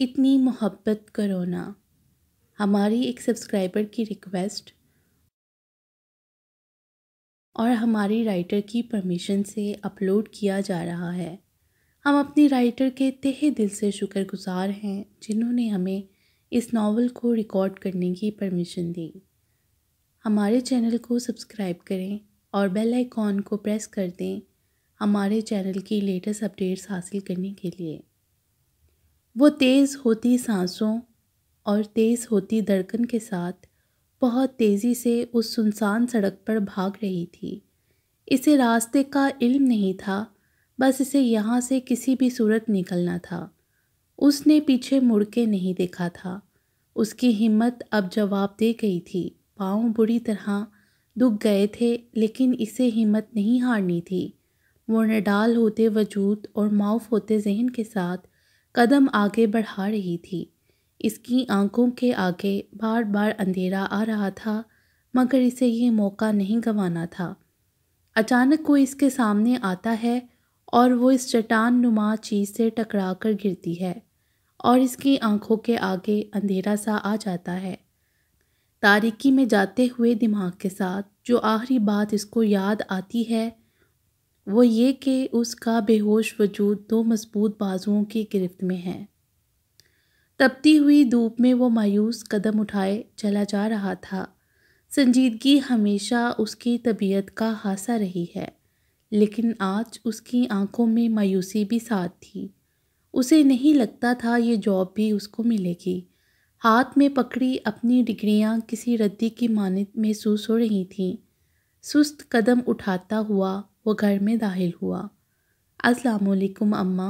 इतनी मोहब्बत करो ना हमारी एक सब्सक्राइबर की रिक्वेस्ट और हमारी राइटर की परमिशन से अपलोड किया जा रहा है हम अपनी राइटर के तहे दिल से शुक्रगुजार हैं जिन्होंने हमें इस नावल को रिकॉर्ड करने की परमिशन दी हमारे चैनल को सब्सक्राइब करें और बेल आइकॉन को प्रेस कर दें हमारे चैनल की लेटेस्ट अपडेट्स हासिल करने के लिए वो तेज़ होती सांसों और तेज़ होती धड़कन के साथ बहुत तेज़ी से उस सुनसान सड़क पर भाग रही थी इसे रास्ते का इल्म नहीं था बस इसे यहाँ से किसी भी सूरत निकलना था उसने पीछे मुड़ के नहीं देखा था उसकी हिम्मत अब जवाब दे गई थी पाँव बुरी तरह दुख गए थे लेकिन इसे हिम्मत नहीं हारनी थी वो नडाल होते वजूद और माउफ होते जहन के साथ कदम आगे बढ़ा रही थी इसकी आंखों के आगे बार बार अंधेरा आ रहा था मगर इसे ये मौका नहीं गंवाना था अचानक कोई इसके सामने आता है और वो इस चट्टान नुमा चीज़ से टकरा कर गिरती है और इसकी आंखों के आगे अंधेरा सा आ जाता है तारिकी में जाते हुए दिमाग के साथ जो आखिरी बात इसको याद आती है वो ये कि उसका बेहोश वजूद दो मजबूत बाजुओं की गिरफ्त में है तपती हुई धूप में वो मायूस कदम उठाए चला जा रहा था संजीदगी हमेशा उसकी तबीयत का हासा रही है लेकिन आज उसकी आंखों में मायूसी भी साथ थी उसे नहीं लगता था ये जॉब भी उसको मिलेगी हाथ में पकड़ी अपनी डिग्रियां किसी रद्दी की मानित महसूस हो रही थीं सुस्त कदम उठाता हुआ वो घर में दाखिल हुआ अस्सलाम अम्मा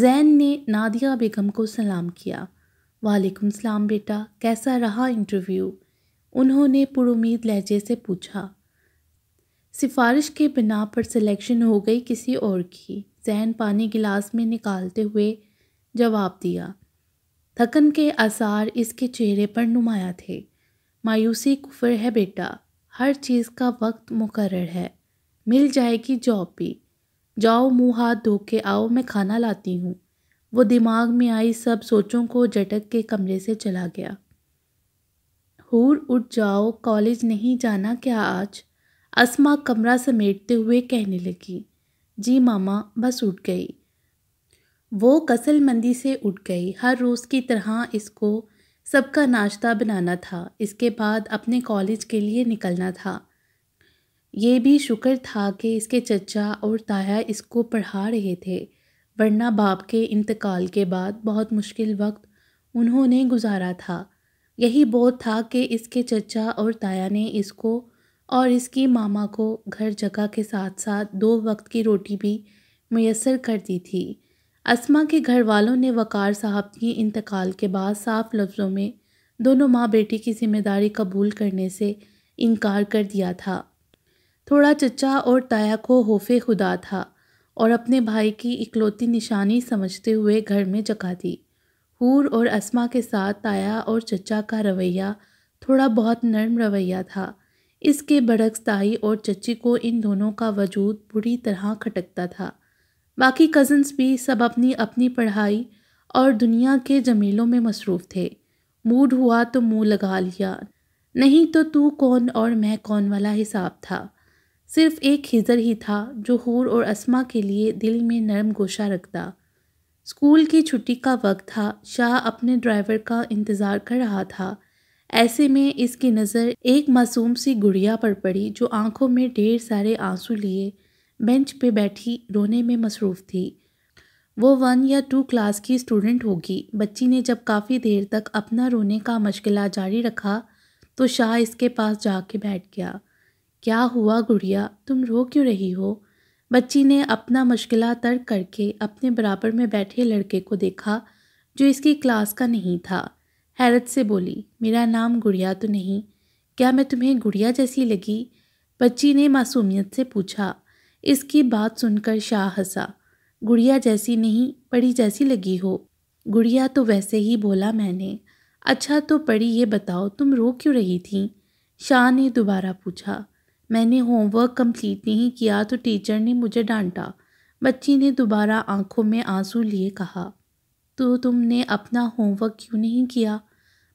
जैन ने नादिया बेगम को सलाम किया वालेकुम सलाम बेटा कैसा रहा इंटरव्यू उन्होंने पुरुद लहजे से पूछा सिफारिश के बिना पर सिलेक्शन हो गई किसी और की जैन पानी गिलास में निकालते हुए जवाब दिया थकन के आसार इसके चेहरे पर नुमाया थे मायूसी कुफर है बेटा हर चीज़ का वक्त मुकर है मिल जाएगी जॉब भी जाओ मुँह हाथ धो के आओ मैं खाना लाती हूँ वो दिमाग में आई सब सोचों को झटक के कमरे से चला गया हूर उठ जाओ कॉलेज नहीं जाना क्या आज असमा कमरा समेटते हुए कहने लगी जी मामा बस उठ गई वो कसल मंदी से उठ गई हर रोज़ की तरह इसको सबका नाश्ता बनाना था इसके बाद अपने कॉलेज के लिए निकलना था ये भी शुक्र था कि इसके चचा और ताया इसको पढ़ा रहे थे वरना बाप के इंतकाल के बाद बहुत मुश्किल वक्त उन्होंने गुजारा था यही बोध था कि इसके चचा और ताया ने इसको और इसकी मामा को घर जगह के साथ साथ दो वक्त की रोटी भी मैसर कर दी थी असमा के घर वालों ने वकार साहब की इंतकाल के बाद साफ लफ्ज़ों में दोनों माँ बेटी की जिम्मेदारी कबूल करने से इनकार कर दिया था थोड़ा चचा और ताया को होफे खुदा था और अपने भाई की इकलौती निशानी समझते हुए घर में जगा दी हूर और असमा के साथ ताया और चचा का रवैया थोड़ा बहुत नरम रवैया था इसके बरक्स ताई और चची को इन दोनों का वजूद बुरी तरह खटकता था बाकी कज़न्स भी सब अपनी अपनी पढ़ाई और दुनिया के जमीलों में मसरूफ़ थे मूड हुआ तो मुंह लगा लिया नहीं तो तू कौन और मैं कौन वाला हिसाब था सिर्फ एक खिजर ही था जो हूर और असमा के लिए दिल में नरम गोशा रखता स्कूल की छुट्टी का वक्त था शाह अपने ड्राइवर का इंतज़ार कर रहा था ऐसे में इसकी नज़र एक मासूम सी गुड़िया पर पड़ी जो आंखों में ढेर सारे आंसू लिए बेंच पे बैठी रोने में मसरूफ़ थी वो वन या टू क्लास की स्टूडेंट होगी बच्ची ने जब काफ़ी देर तक अपना रोने का मशगला जारी रखा तो शाह इसके पास जाके बैठ गया क्या हुआ गुड़िया तुम रो क्यों रही हो बच्ची ने अपना मुश्किला तर्क करके अपने बराबर में बैठे लड़के को देखा जो इसकी क्लास का नहीं था हैरत से बोली मेरा नाम गुड़िया तो नहीं क्या मैं तुम्हें गुड़िया जैसी लगी बच्ची ने मासूमियत से पूछा इसकी बात सुनकर शाह हंसा गुड़िया जैसी नहीं पड़ी जैसी लगी हो गुड़िया तो वैसे ही बोला मैंने अच्छा तो पड़ी ये बताओ तुम रो क्यों रही थी शाह ने दोबारा पूछा मैंने होमवर्क कंप्लीट नहीं किया तो टीचर ने मुझे डांटा बच्ची ने दोबारा आंखों में आंसू लिए कहा तो तुमने अपना होमवर्क क्यों नहीं किया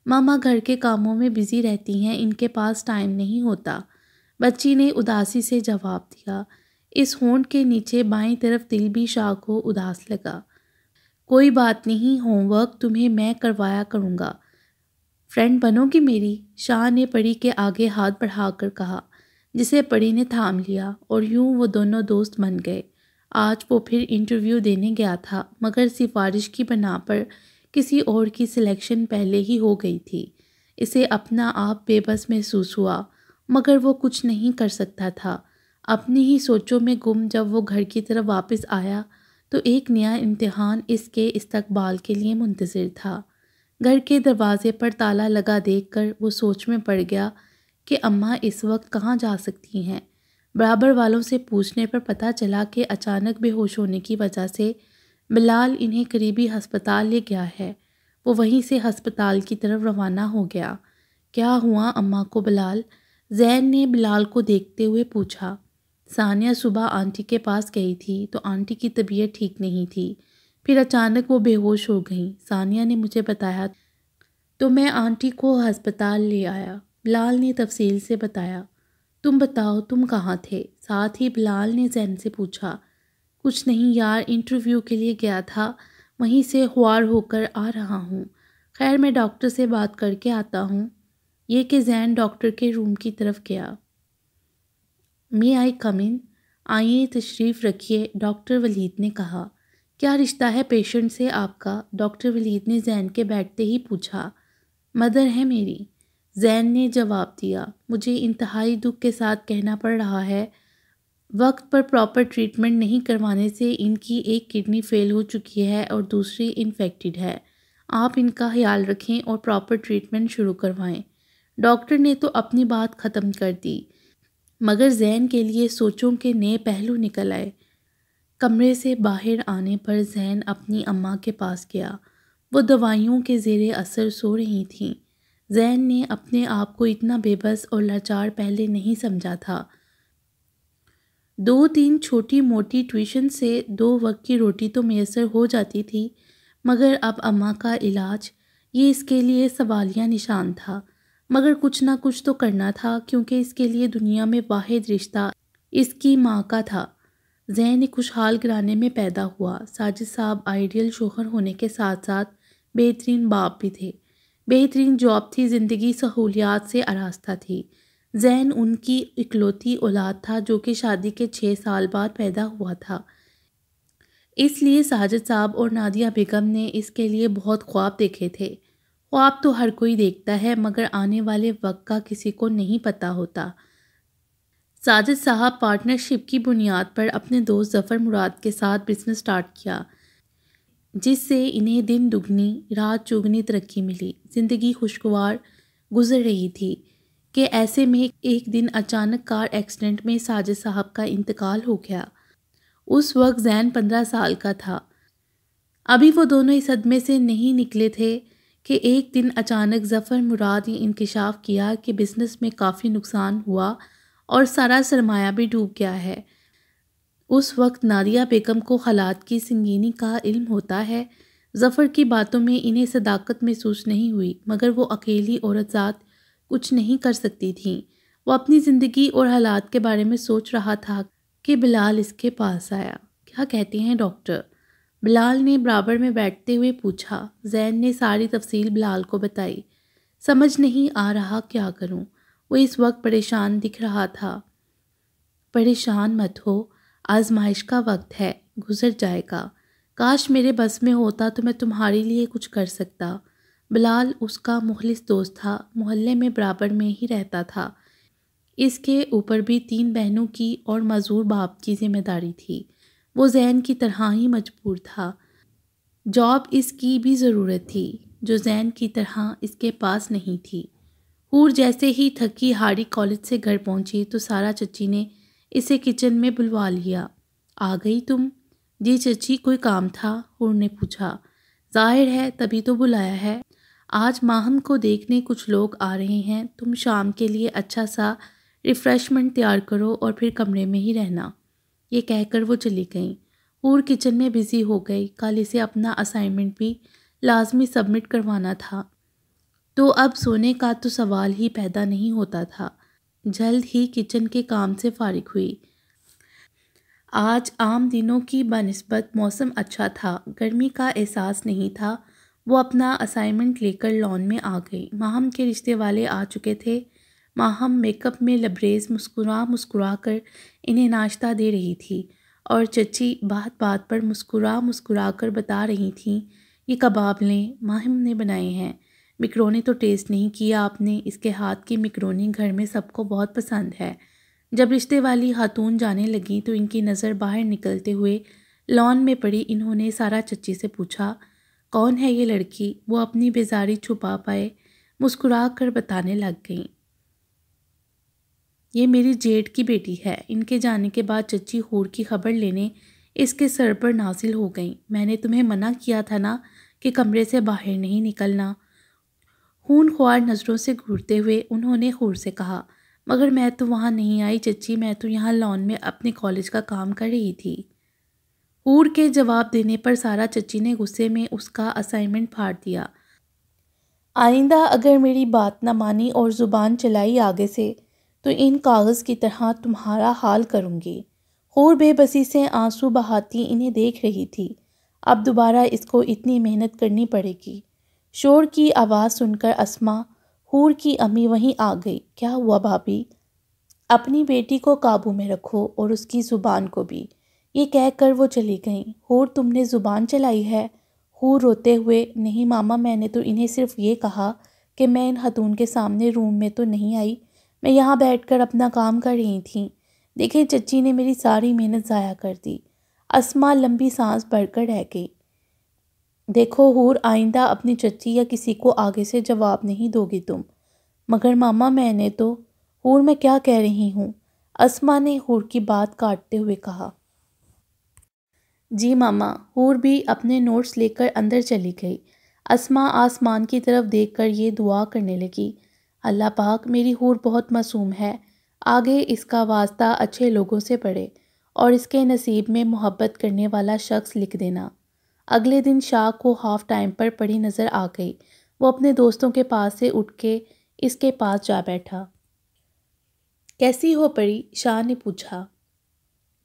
मामा घर के कामों में बिज़ी रहती हैं इनके पास टाइम नहीं होता बच्ची ने उदासी से जवाब दिया इस होंड के नीचे बाईं तरफ दिल भी शाह को उदास लगा कोई बात नहीं होमवर्क तुम्हें मैं करवाया करूँगा फ्रेंड बनोगी मेरी शाह ने परी के आगे हाथ बढ़ाकर कहा जिसे परी ने थाम लिया और यूं वो दोनों दोस्त बन गए आज वो फिर इंटरव्यू देने गया था मगर सिफारिश की बना पर किसी और की सिलेक्शन पहले ही हो गई थी इसे अपना आप बेबस महसूस हुआ मगर वो कुछ नहीं कर सकता था अपनी ही सोचों में गुम जब वो घर की तरफ वापस आया तो एक नया इम्तहान इसके इस्तकबाल के लिए मुंतज़िर था घर के दरवाज़े पर ताला लगा देखकर वो सोच में पड़ गया कि अम्मा इस वक्त कहाँ जा सकती हैं बराबर वालों से पूछने पर पता चला कि अचानक बेहोश होने की वजह से बिलाल इन्हें करीबी हस्पताल ले गया है वो वहीं से हस्पताल की तरफ रवाना हो गया क्या हुआ अम्मा को बिलाल जैन ने बिलाल को देखते हुए पूछा सानिया सुबह आंटी के पास गई थी तो आंटी की तबीयत ठीक नहीं थी फिर अचानक वो बेहोश हो गई सानिया ने मुझे बताया तो मैं आंटी को हस्पताल ले आया बिलाल ने तफसील से बताया तुम बताओ तुम कहाँ थे साथ ही बिलाल ने जैन से पूछा कुछ नहीं यार इंटरव्यू के लिए गया था वहीं से हुआर होकर आ रहा हूँ खैर मैं डॉक्टर से बात करके आता हूँ ये कि जैन डॉक्टर के रूम की तरफ गया मे आई कमिन आइए तशरीफ़ रखिए डॉक्टर वलीद ने कहा क्या रिश्ता है पेशेंट से आपका डॉक्टर वलीद ने जैन के बैठते ही पूछा मदर है मेरी ज़ैन ने जवाब दिया मुझे इंतहाई दुख के साथ कहना पड़ रहा है वक्त पर प्रॉपर ट्रीटमेंट नहीं करवाने से इनकी एक किडनी फेल हो चुकी है और दूसरी इन्फेक्टेड है आप इनका ख्याल रखें और प्रॉपर ट्रीटमेंट शुरू करवाएं डॉक्टर ने तो अपनी बात ख़त्म कर दी मगर जैन के लिए सोचों के नए पहलू निकल आए कमरे से बाहर आने पर जैन अपनी अम्मा के पास गया वो दवाइयों के ज़ेर असर सो रही थीं जैन ने अपने आप को इतना बेबस और लाचार पहले नहीं समझा था दो तीन छोटी मोटी ट्यूशन से दो वक्त की रोटी तो मैसर हो जाती थी मगर अब अम्मा का इलाज ये इसके लिए सवालिया निशान था मगर कुछ ना कुछ तो करना था क्योंकि इसके लिए दुनिया में वाद रिश्ता इसकी माँ का था जैन एक खुशहाल घराने में पैदा हुआ साजिद साहब आइडियल शोहर होने के साथ साथ बेहतरीन बाप भी थे बेहतरीन जॉब थी ज़िंदगी सहूलियात से आरास्ता थी जैन उनकी इकलौती औलाद था जो कि शादी के छः साल बाद पैदा हुआ था इसलिए साजिद साहब और नादिया बेगम ने इसके लिए बहुत ख्वाब देखे थे ख्वाब तो हर कोई देखता है मगर आने वाले वक्त का किसी को नहीं पता होता साजिद साहब पार्टनरशिप की बुनियाद पर अपने दोस्त जफ़र मुराद के साथ बिज़नेस स्टार्ट किया जिससे इन्हें दिन दुगनी रात चुगनी तरक्की मिली ज़िंदगी खुशगवार गुजर रही थी कि ऐसे में एक दिन अचानक कार एक्सीडेंट में साजिद साहब का इंतकाल हो गया उस वक्त जैन पंद्रह साल का था अभी वो दोनों इस सदमे से नहीं निकले थे कि एक दिन अचानक जफ़र मुराद ने इंकशाफ किया कि बिज़नेस में काफ़ी नुकसान हुआ और सारा सरमाया भी डूब गया है उस वक्त नादिया बेगम को हालात की संगीनी का इल्म होता है जफ़र की बातों में इन्हें सदाकत महसूस नहीं हुई मगर वो अकेली औरत ज़ात कुछ नहीं कर सकती थी वो अपनी ज़िंदगी और हालात के बारे में सोच रहा था कि बिलाल इसके पास आया क्या कहते हैं डॉक्टर बिलाल ने बराबर में बैठते हुए पूछा जैन ने सारी तफसील बिलाल को बताई समझ नहीं आ रहा क्या करूं। वो इस वक्त परेशान दिख रहा था परेशान मत हो आजमाइश का वक्त है गुजर जाएगा काश मेरे बस में होता तो मैं तुम्हारे लिए कुछ कर सकता बिलाल उसका मुखलिस दोस्त था मोहल्ले में बराबर में ही रहता था इसके ऊपर भी तीन बहनों की और मज़ूर बाप की जिम्मेदारी थी वो जैन की तरह ही मजबूर था जॉब इसकी भी ज़रूरत थी जो जैन की तरह इसके पास नहीं थी हूर जैसे ही थकी हारी कॉलेज से घर पहुंची तो सारा चची ने इसे किचन में बुलवा लिया आ गई तुम जी चची कोई काम था हुर ने पूछा जाहिर है तभी तो बुलाया है आज माहम को देखने कुछ लोग आ रहे हैं तुम शाम के लिए अच्छा सा रिफ़्रेशमेंट तैयार करो और फिर कमरे में ही रहना ये कहकर वो चली गई हूर किचन में बिज़ी हो गई कल इसे अपना असाइनमेंट भी लाजमी सबमिट करवाना था तो अब सोने का तो सवाल ही पैदा नहीं होता था जल्द ही किचन के काम से फारिग हुई आज आम दिनों की बनस्बत मौसम अच्छा था गर्मी का एहसास नहीं था वो अपना असाइनमेंट लेकर लॉन में आ गई माहम के रिश्ते वाले आ चुके थे माहम मेकअप में लबरेज मुस्कुरा मुस्कुरा कर इन्हें नाश्ता दे रही थी और चची बात बात पर मुस्कुरा मुस्कुरा कर बता रही थी ये कबाब लें माहम ने बनाए हैं मिक्रोनी तो टेस्ट नहीं किया आपने इसके हाथ की मिक्रोनी घर में सबको बहुत पसंद है जब रिश्ते वाली खातून जाने लगी तो इनकी नज़र बाहर निकलते हुए लॉन में पड़ी इन्होंने सारा चच्ची से पूछा कौन है ये लड़की वो अपनी बेजारी छुपा पाए मुस्कुरा कर बताने लग गई ये मेरी जेठ की बेटी है इनके जाने के बाद चच्ची होर की खबर लेने इसके सर पर नाजिल हो गई मैंने तुम्हें मना किया था ना कि कमरे से बाहर नहीं निकलना खून ख्वार नज़रों से घूरते हुए उन्होंने खूर से कहा मगर मैं तो वहाँ नहीं आई चच्ची मैं तो यहाँ लॉन में अपने कॉलेज का काम कर रही थी ऊर के जवाब देने पर सारा चच्ची ने गुस्से में उसका असाइनमेंट फाड़ दिया आइंदा अगर मेरी बात ना मानी और ज़ुबान चलाई आगे से तो इन कागज़ की तरह तुम्हारा हाल करूँगी खूर बेबसी से आंसू बहाती इन्हें देख रही थी अब दोबारा इसको इतनी मेहनत करनी पड़ेगी शोर की आवाज़ सुनकर असमा हूर की अम्मी वहीं आ गई क्या हुआ भाभी अपनी बेटी को काबू में रखो और उसकी ज़ुबान को भी ये कहकर वो चली गईं हूर तुमने ज़ुबान चलाई है हूर रोते हुए नहीं मामा मैंने तो इन्हें सिर्फ ये कहा कि मैं इन खतून के सामने रूम में तो नहीं आई मैं यहाँ बैठकर अपना काम कर रही थी देखें चच्ची ने मेरी सारी मेहनत ज़ाया कर दी असमा लंबी सांस कर रह गई देखो हूर आइंदा अपनी चच्ची या किसी को आगे से जवाब नहीं दोगी तुम मगर मामा मैंने तो हूर मैं क्या कह रही हूँ असमा ने हूर की बात काटते हुए कहा जी मामा हूर भी अपने नोट्स लेकर अंदर चली गई असमा आसमान की तरफ देखकर ये दुआ करने लगी अल्लाह पाक मेरी हूर बहुत मासूम है आगे इसका वास्ता अच्छे लोगों से पड़े और इसके नसीब में मोहब्बत करने वाला शख्स लिख देना अगले दिन शाह को हाफ टाइम पर पड़ी नज़र आ गई वो अपने दोस्तों के पास से उठ के इसके पास जा बैठा कैसी हो पड़ी शाह ने पूछा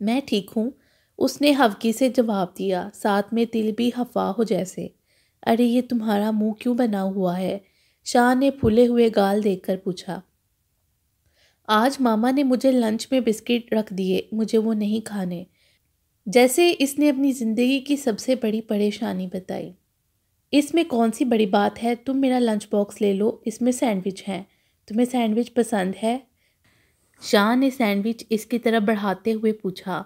मैं ठीक हूँ उसने हवकी से जवाब दिया साथ में दिल भी हवा हो जैसे अरे ये तुम्हारा मुंह क्यों बना हुआ है शाह ने फूले हुए गाल देखकर पूछा आज मामा ने मुझे लंच में बिस्किट रख दिए मुझे वो नहीं खाने जैसे इसने अपनी ज़िंदगी की सबसे बड़ी परेशानी बताई इसमें कौन सी बड़ी बात है तुम मेरा लंच बॉक्स ले लो इसमें सैंडविच है तुम्हें सैंडविच पसंद है शाह ने सैंडविच इसकी तरफ बढ़ाते हुए पूछा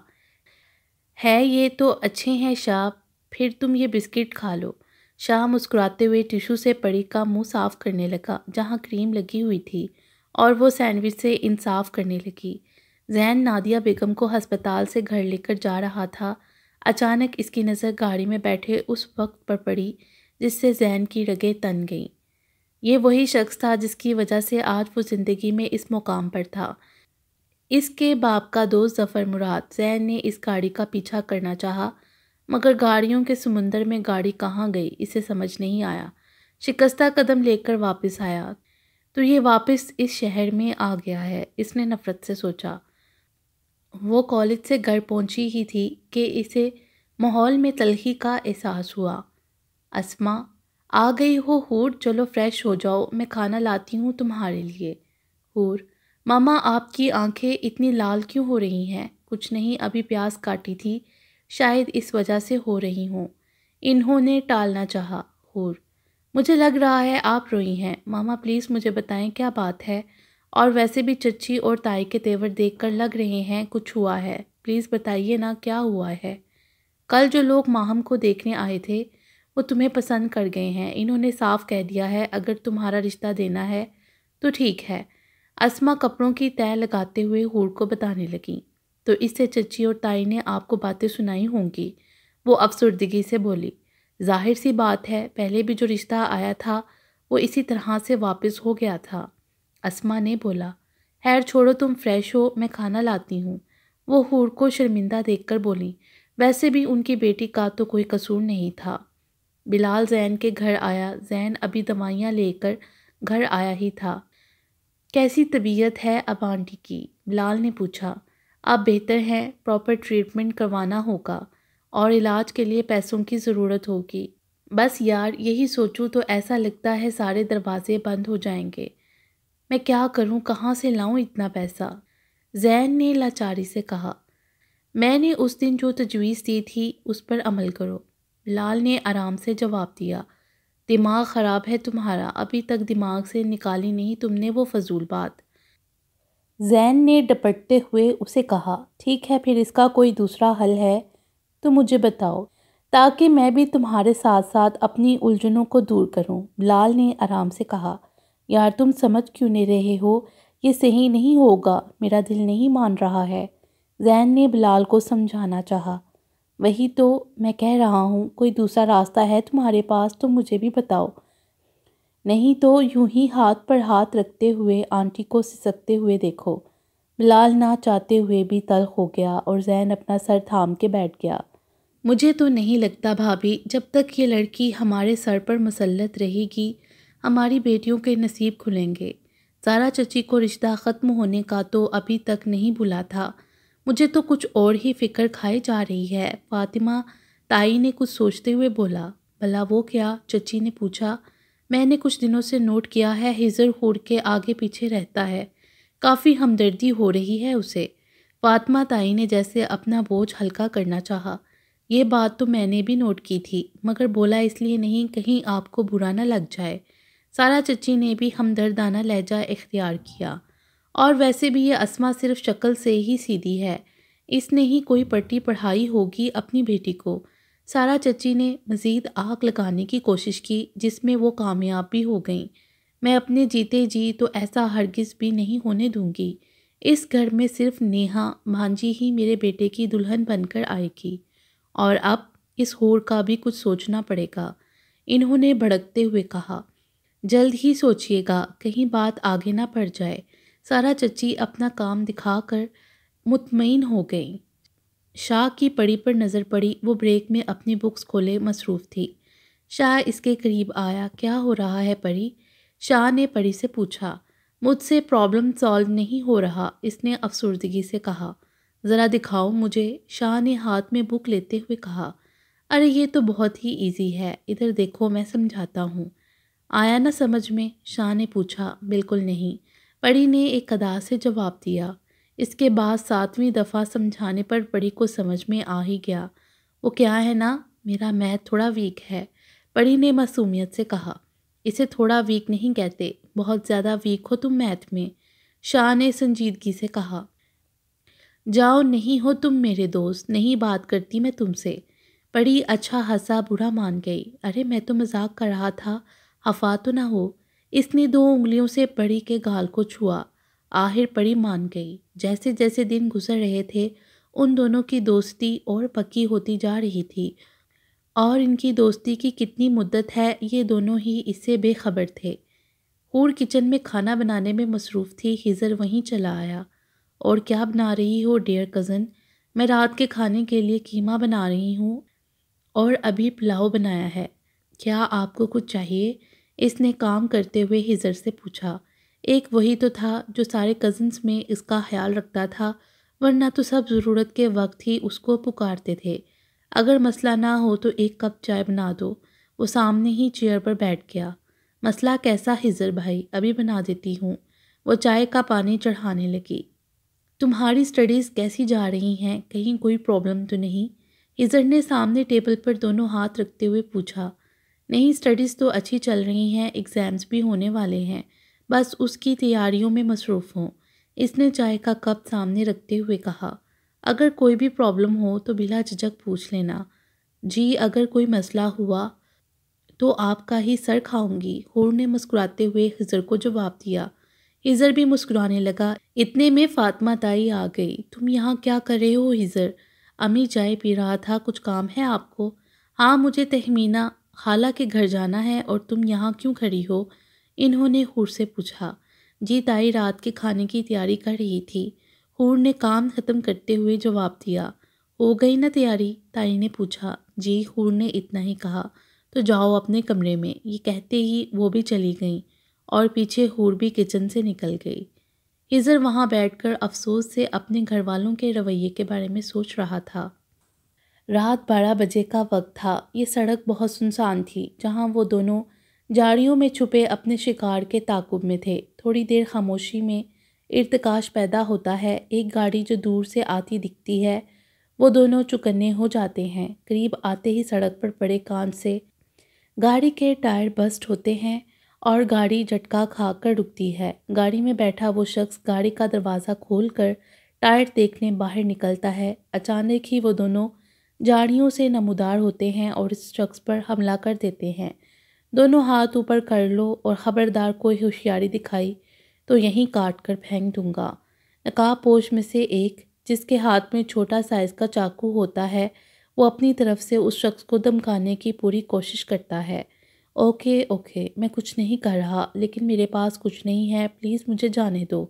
है ये तो अच्छे हैं शाह फिर तुम ये बिस्किट खा लो शाह मुस्कुराते हुए टिशू से पड़ी का मुंह साफ करने लगा जहाँ क्रीम लगी हुई थी और वो सैंडविच से इंसाफ करने लगी जैन नादिया बेगम को हस्पताल से घर लेकर जा रहा था अचानक इसकी नज़र गाड़ी में बैठे उस वक्त पर पड़ी जिससे जैन की रगें तन गईं ये वही शख्स था जिसकी वजह से आज वो ज़िंदगी में इस मुकाम पर था इसके बाप का दोस्त जफ़र मुराद जैन ने इस गाड़ी का पीछा करना चाहा मगर गाड़ियों के समुंदर में गाड़ी कहाँ गई इसे समझ नहीं आया शिकस्ता कदम लेकर वापस आया तो ये वापस इस शहर में आ गया है इसने नफ़रत से सोचा वो कॉलेज से घर पहुंची ही थी कि इसे माहौल में तलखी का एहसास हुआ असमा आ गई हो हूर चलो फ्रेश हो जाओ मैं खाना लाती हूँ तुम्हारे लिए हूर मामा आपकी आंखें इतनी लाल क्यों हो रही हैं कुछ नहीं अभी प्यास काटी थी शायद इस वजह से हो रही हूँ इन्होंने टालना चाहा हूर मुझे लग रहा है आप रोई हैं मामा प्लीज़ मुझे बताएं क्या बात है और वैसे भी चच्ची और ताई के तेवर देखकर लग रहे हैं कुछ हुआ है प्लीज़ बताइए ना क्या हुआ है कल जो लोग माहम को देखने आए थे वो तुम्हें पसंद कर गए हैं इन्होंने साफ कह दिया है अगर तुम्हारा रिश्ता देना है तो ठीक है असमा कपड़ों की तय लगाते हुए हूर को बताने लगी तो इससे चच्ची और ताई ने आपको बातें सुनाई होंगी वो अफसरदगी से बोली जाहिर सी बात है पहले भी जो रिश्ता आया था वो इसी तरह से वापस हो गया था असमा ने बोला हैर छोड़ो तुम फ्रेश हो मैं खाना लाती हूँ वो हूर को शर्मिंदा देखकर बोली वैसे भी उनकी बेटी का तो कोई कसूर नहीं था बिलाल जैन के घर आया जैन अभी दवाइयाँ लेकर घर आया ही था कैसी तबीयत है अब आंटी की बिलाल ने पूछा आप बेहतर हैं प्रॉपर ट्रीटमेंट करवाना होगा और इलाज के लिए पैसों की ज़रूरत होगी बस यार यही सोचूं तो ऐसा लगता है सारे दरवाजे बंद हो जाएंगे मैं क्या करूं कहाँ से लाऊं इतना पैसा जैन ने लाचारी से कहा मैंने उस दिन जो तजवीज़ दी थी उस पर अमल करो लाल ने आराम से जवाब दिया दिमाग ख़राब है तुम्हारा अभी तक दिमाग से निकाली नहीं तुमने वो फजूल बात जैन ने डपटते हुए उसे कहा ठीक है फिर इसका कोई दूसरा हल है तो मुझे बताओ ताकि मैं भी तुम्हारे साथ साथ अपनी उलझनों को दूर करूं। लाल ने आराम से कहा यार तुम समझ क्यों नहीं रहे हो ये सही नहीं होगा मेरा दिल नहीं मान रहा है जैन ने बिलाल को समझाना चाहा वही तो मैं कह रहा हूँ कोई दूसरा रास्ता है तुम्हारे पास तो मुझे भी बताओ नहीं तो यूं ही हाथ पर हाथ रखते हुए आंटी को सिसकते हुए देखो बिलाल ना चाहते हुए भी तलख हो गया और जैन अपना सर थाम के बैठ गया मुझे तो नहीं लगता भाभी जब तक ये लड़की हमारे सर पर मुसलत रहेगी हमारी बेटियों के नसीब खुलेंगे सारा चची को रिश्ता ख़त्म होने का तो अभी तक नहीं भुला था मुझे तो कुछ और ही फिक्र खाए जा रही है फातिमा ताई ने कुछ सोचते हुए बोला भला वो क्या चची ने पूछा मैंने कुछ दिनों से नोट किया है हिजर होड़ के आगे पीछे रहता है काफ़ी हमदर्दी हो रही है उसे फातिमा ताई ने जैसे अपना बोझ हल्का करना चाहा ये बात तो मैंने भी नोट की थी मगर बोला इसलिए नहीं कहीं आपको बुरा ना लग जाए सारा चची ने भी हमदर्दाना लहजा इख्तियार किया और वैसे भी यह असमा सिर्फ शक्ल से ही सीधी है इसने ही कोई पट्टी पढ़ाई होगी अपनी बेटी को सारा चची ने मज़ीद आग लगाने की कोशिश की जिसमें वो कामयाब भी हो गई मैं अपने जीते जी तो ऐसा हरगिज़ भी नहीं होने दूंगी इस घर में सिर्फ नेहा भांजी ही मेरे बेटे की दुल्हन बनकर आएगी और अब इस होर का भी कुछ सोचना पड़ेगा इन्होंने भड़कते हुए कहा जल्द ही सोचिएगा कहीं बात आगे ना बढ़ जाए सारा चची अपना काम दिखाकर मुतमिन हो गई शाह की पड़ी पर नज़र पड़ी वो ब्रेक में अपनी बुक्स खोले मसरूफ़ थी शाह इसके करीब आया क्या हो रहा है परी शाह ने परी से पूछा मुझसे प्रॉब्लम सॉल्व नहीं हो रहा इसने अफसरदगी से कहा ज़रा दिखाओ मुझे शाह ने हाथ में बुक लेते हुए कहा अरे ये तो बहुत ही इजी है इधर देखो मैं समझाता हूँ आया ना समझ में शाह ने पूछा बिल्कुल नहीं पड़ी ने एक अदा से जवाब दिया इसके बाद सातवीं दफ़ा समझाने पर पड़ी को समझ में आ ही गया वो क्या है ना मेरा मैथ थोड़ा वीक है पड़ी ने मासूमियत से कहा इसे थोड़ा वीक नहीं कहते बहुत ज़्यादा वीक हो तुम मैथ में शाह ने संजीदगी से कहा जाओ नहीं हो तुम मेरे दोस्त नहीं बात करती मैं तुमसे पड़ी अच्छा हंसा बुरा मान गई अरे मैं तो मजाक कर रहा था अफा तो ना हो इसने दो उंगलियों से पड़ी के गाल को छुआ आहिर पड़ी मान गई जैसे जैसे दिन गुजर रहे थे उन दोनों की दोस्ती और पक्की होती जा रही थी और इनकी दोस्ती की कितनी मुद्दत है ये दोनों ही इससे बेखबर थे हूर किचन में खाना बनाने में मसरूफ़ थी हिजर वहीं चला आया और क्या बना रही हो डियर कज़न मैं रात के खाने के लिए कीमा बना रही हूँ और अभी पुलाव बनाया है क्या आपको कुछ चाहिए इसने काम करते हुए हिजर से पूछा एक वही तो था जो सारे कज़न्स में इसका ख्याल रखता था वरना तो सब ज़रूरत के वक्त ही उसको पुकारते थे अगर मसला ना हो तो एक कप चाय बना दो वो सामने ही चेयर पर बैठ गया मसला कैसा हिजर भाई अभी बना देती हूँ वो चाय का पानी चढ़ाने लगी तुम्हारी स्टडीज़ कैसी जा रही हैं कहीं कोई प्रॉब्लम तो नहीं हिजर ने सामने टेबल पर दोनों हाथ रखते हुए पूछा नहीं स्टडीज़ तो अच्छी चल रही हैं एग्ज़ाम्स भी होने वाले हैं बस उसकी तैयारियों में मसरूफ़ हों इसने चाय का कप सामने रखते हुए कहा अगर कोई भी प्रॉब्लम हो तो बिला झिझक पूछ लेना जी अगर कोई मसला हुआ तो आपका ही सर खाऊंगी होर ने मुस्कुराते हुए हिजर को जवाब दिया हिजर भी मुस्कुराने लगा इतने में फातमा ताई आ गई तुम यहाँ क्या कर रहे हो हिजर अमी चाय पी रहा था कुछ काम है आपको हाँ मुझे तहमीना खाला के घर जाना है और तुम यहाँ क्यों खड़ी हो इन्होंने हूर से पूछा जी ताई रात के खाने की तैयारी कर रही थी हूर ने काम ख़त्म करते हुए जवाब दिया हो गई ना तैयारी ताई ने पूछा जी हूर ने इतना ही कहा तो जाओ अपने कमरे में ये कहते ही वो भी चली गई और पीछे हूर भी किचन से निकल गई इज़र वहाँ बैठकर अफसोस से अपने घर वालों के रवैये के बारे में सोच रहा था रात बारह बजे का वक्त था ये सड़क बहुत सुनसान थी जहाँ वो दोनों झाड़ियों में छुपे अपने शिकार के ताकुब में थे थोड़ी देर खामोशी में इर्तकाश पैदा होता है एक गाड़ी जो दूर से आती दिखती है वो दोनों चुकन्ने हो जाते हैं करीब आते ही सड़क पर पड़े कान से गाड़ी के टायर बस्ट होते हैं और गाड़ी झटका खाकर रुकती है गाड़ी में बैठा वो शख्स गाड़ी का दरवाज़ा खोलकर टायर देखने बाहर निकलता है अचानक ही वो दोनों झाड़ियों से नमोदार होते हैं और इस शख्स पर हमला कर देते हैं दोनों हाथ ऊपर कर लो और ख़बरदार कोई होशियारी दिखाई तो यहीं काट कर फेंक दूंगा नकाब पोश में से एक जिसके हाथ में छोटा साइज़ का चाकू होता है वो अपनी तरफ से उस शख्स को धमकाने की पूरी कोशिश करता है ओके ओके मैं कुछ नहीं कर रहा लेकिन मेरे पास कुछ नहीं है प्लीज़ मुझे जाने दो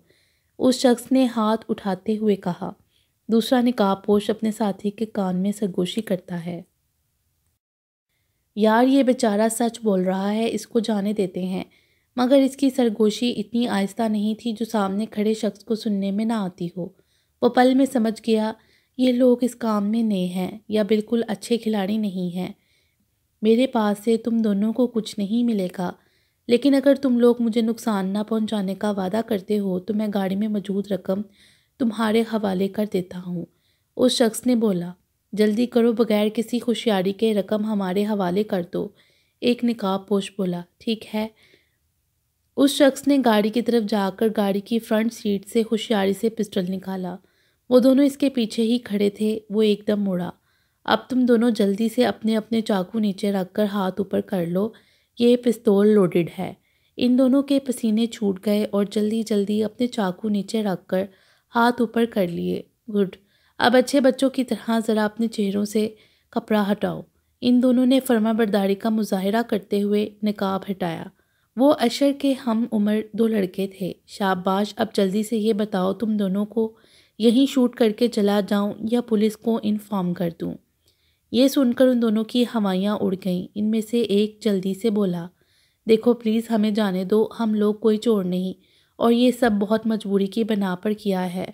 उस शख्स ने हाथ उठाते हुए कहा दूसरा निकाबपोश अपने साथी के कान में सरगोशी करता है यार ये बेचारा सच बोल रहा है इसको जाने देते हैं मगर इसकी सरगोशी इतनी आहिस्ता नहीं थी जो सामने खड़े शख्स को सुनने में ना आती हो वो पल में समझ गया ये लोग इस काम में नए हैं या बिल्कुल अच्छे खिलाड़ी नहीं हैं मेरे पास से तुम दोनों को कुछ नहीं मिलेगा लेकिन अगर तुम लोग मुझे नुकसान ना पहुंचाने का वादा करते हो तो मैं गाड़ी में मौजूद रकम तुम्हारे हवाले कर देता हूँ उस शख्स ने बोला जल्दी करो बगैर किसी होशियारी के रकम हमारे हवाले कर दो एक निकाब पोश बोला ठीक है उस शख्स ने गाड़ी की तरफ जाकर गाड़ी की फ्रंट सीट से होशियारी से पिस्टल निकाला वो दोनों इसके पीछे ही खड़े थे वो एकदम मुड़ा अब तुम दोनों जल्दी से अपने अपने चाकू नीचे रख कर हाथ ऊपर कर लो ये पिस्तौल लोडेड है इन दोनों के पसीने छूट गए और जल्दी जल्दी अपने चाकू नीचे रख कर हाथ ऊपर कर लिए गुड अब अच्छे बच्चों की तरह ज़रा अपने चेहरों से कपड़ा हटाओ इन दोनों ने फर्मा बरदारी का मुजाहरा करते हुए नकाब हटाया वो अशर के हम उम्र दो लड़के थे शाबाश अब जल्दी से ये बताओ तुम दोनों को यहीं शूट करके चला जाऊं या पुलिस को इन्फॉर्म कर दूं ये सुनकर उन दोनों की हवाइयाँ उड़ गईं इनमें से एक जल्दी से बोला देखो प्लीज़ हमें जाने दो हम लोग कोई चोर नहीं और ये सब बहुत मजबूरी की बना पर किया है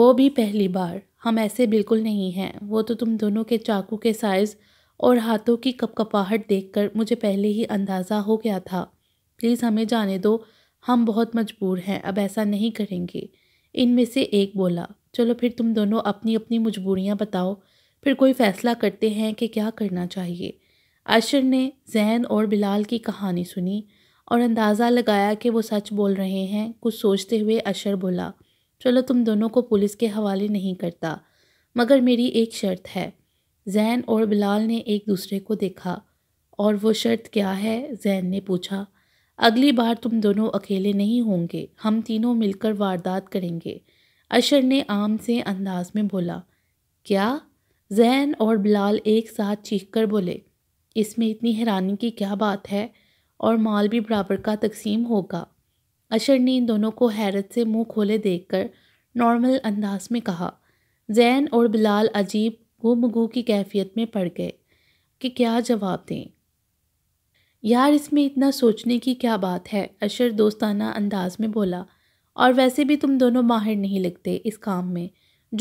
वो भी पहली बार हम ऐसे बिल्कुल नहीं हैं वो तो तुम दोनों के चाकू के साइज़ और हाथों की कपकपाहट देखकर मुझे पहले ही अंदाज़ा हो गया था प्लीज़ हमें जाने दो हम बहुत मजबूर हैं अब ऐसा नहीं करेंगे इनमें से एक बोला चलो फिर तुम दोनों अपनी अपनी मजबूरियाँ बताओ फिर कोई फ़ैसला करते हैं कि क्या करना चाहिए अशर ने जैन और बिलाल की कहानी सुनी और अंदाज़ा लगाया कि वो सच बोल रहे हैं कुछ सोचते हुए अशर बोला चलो तुम दोनों को पुलिस के हवाले नहीं करता मगर मेरी एक शर्त है जैन और बिलाल ने एक दूसरे को देखा और वो शर्त क्या है जैन ने पूछा अगली बार तुम दोनों अकेले नहीं होंगे हम तीनों मिलकर वारदात करेंगे अशर ने आम से अंदाज में बोला क्या जैन और बिलाल एक साथ चीख कर बोले इसमें इतनी हैरानी की क्या बात है और माल भी बराबर का तकसीम होगा अशर ने इन दोनों को हैरत से मुंह खोले देखकर नॉर्मल अंदाज में कहा जैन और बिलाल अजीब गु की कैफियत में पड़ गए कि क्या जवाब दें यार इसमें इतना सोचने की क्या बात है अशर दोस्ताना अंदाज में बोला और वैसे भी तुम दोनों माहिर नहीं लगते इस काम में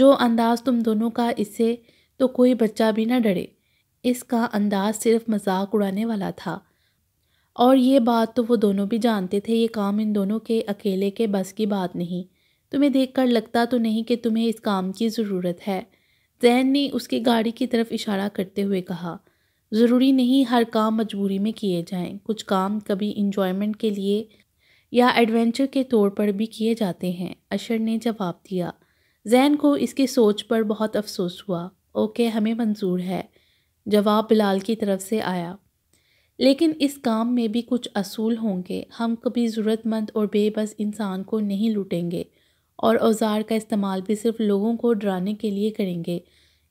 जो अंदाज़ तुम दोनों का इससे तो कोई बच्चा भी ना डरे इसका अंदाज सिर्फ मजाक उड़ाने वाला था और ये बात तो वो दोनों भी जानते थे ये काम इन दोनों के अकेले के बस की बात नहीं तुम्हें देखकर लगता तो नहीं कि तुम्हें इस काम की ज़रूरत है जैन ने उसकी गाड़ी की तरफ इशारा करते हुए कहा ज़रूरी नहीं हर काम मजबूरी में किए जाएं कुछ काम कभी इंजॉयमेंट के लिए या एडवेंचर के तौर पर भी किए जाते हैं अशर ने जवाब दिया जैन को इसकी सोच पर बहुत अफसोस हुआ ओके हमें मंजूर है जवाब बिलाल की तरफ से आया लेकिन इस काम में भी कुछ असूल होंगे हम कभी ज़रूरतमंद और बेबस इंसान को नहीं लूटेंगे और औजार का इस्तेमाल भी सिर्फ लोगों को डराने के लिए करेंगे